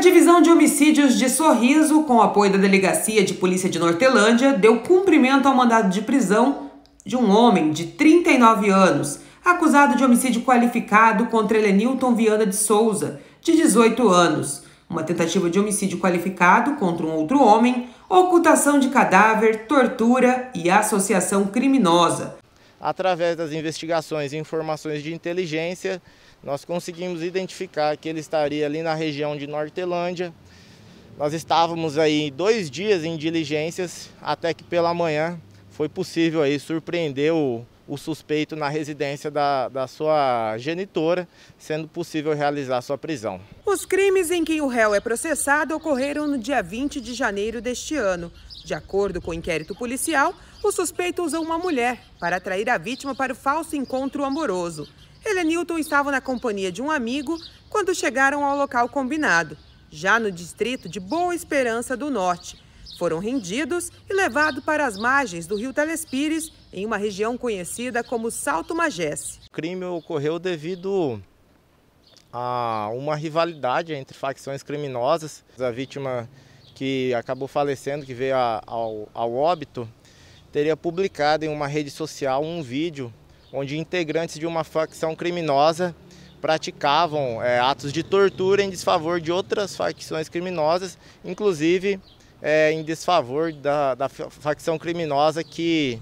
divisão de homicídios de Sorriso, com apoio da Delegacia de Polícia de Nortelândia, deu cumprimento ao mandado de prisão de um homem de 39 anos, acusado de homicídio qualificado contra Elenilton Viana de Souza, de 18 anos, uma tentativa de homicídio qualificado contra um outro homem, ocultação de cadáver, tortura e associação criminosa através das investigações e informações de inteligência, nós conseguimos identificar que ele estaria ali na região de Nortelândia. Nós estávamos aí dois dias em diligências, até que pela manhã foi possível aí surpreender o, o suspeito na residência da, da sua genitora, sendo possível realizar sua prisão. Os crimes em que o réu é processado ocorreram no dia 20 de janeiro deste ano. De acordo com o inquérito policial, o suspeito usou uma mulher para atrair a vítima para o falso encontro amoroso. Ele e Newton estavam na companhia de um amigo quando chegaram ao local combinado, já no distrito de Boa Esperança do Norte. Foram rendidos e levados para as margens do rio Telespires, em uma região conhecida como Salto Magés. O crime ocorreu devido a uma rivalidade entre facções criminosas. A vítima que acabou falecendo, que veio ao, ao óbito, teria publicado em uma rede social um vídeo onde integrantes de uma facção criminosa praticavam é, atos de tortura em desfavor de outras facções criminosas, inclusive é, em desfavor da, da facção criminosa que,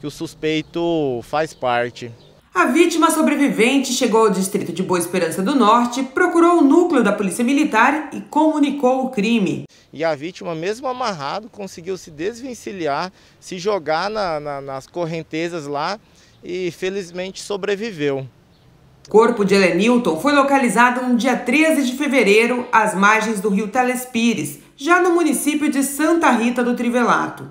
que o suspeito faz parte. A vítima sobrevivente chegou ao distrito de Boa Esperança do Norte, procurou o núcleo da Polícia Militar e comunicou o crime. E a vítima, mesmo amarrado, conseguiu se desvencilhar, se jogar na, na, nas correntezas lá e felizmente sobreviveu. O corpo de Helenilton foi localizado no dia 13 de fevereiro, às margens do rio Telespires, já no município de Santa Rita do Trivelato.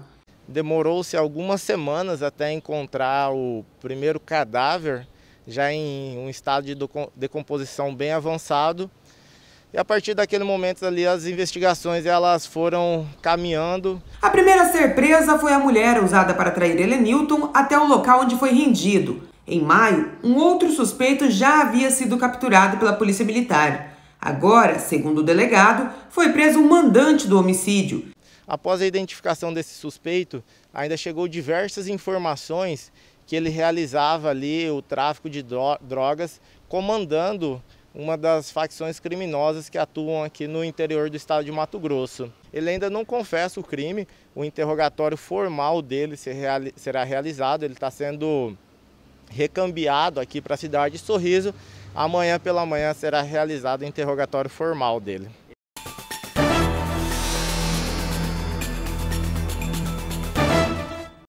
Demorou-se algumas semanas até encontrar o primeiro cadáver, já em um estado de decomposição bem avançado. E a partir daquele momento ali as investigações elas foram caminhando. A primeira surpresa foi a mulher usada para trair Helenilton até o local onde foi rendido. Em maio, um outro suspeito já havia sido capturado pela polícia militar. Agora, segundo o delegado, foi preso o mandante do homicídio. Após a identificação desse suspeito, ainda chegou diversas informações que ele realizava ali o tráfico de drogas, comandando uma das facções criminosas que atuam aqui no interior do estado de Mato Grosso. Ele ainda não confessa o crime, o interrogatório formal dele será realizado, ele está sendo recambiado aqui para a cidade de Sorriso Amanhã pela manhã será realizado o interrogatório formal dele.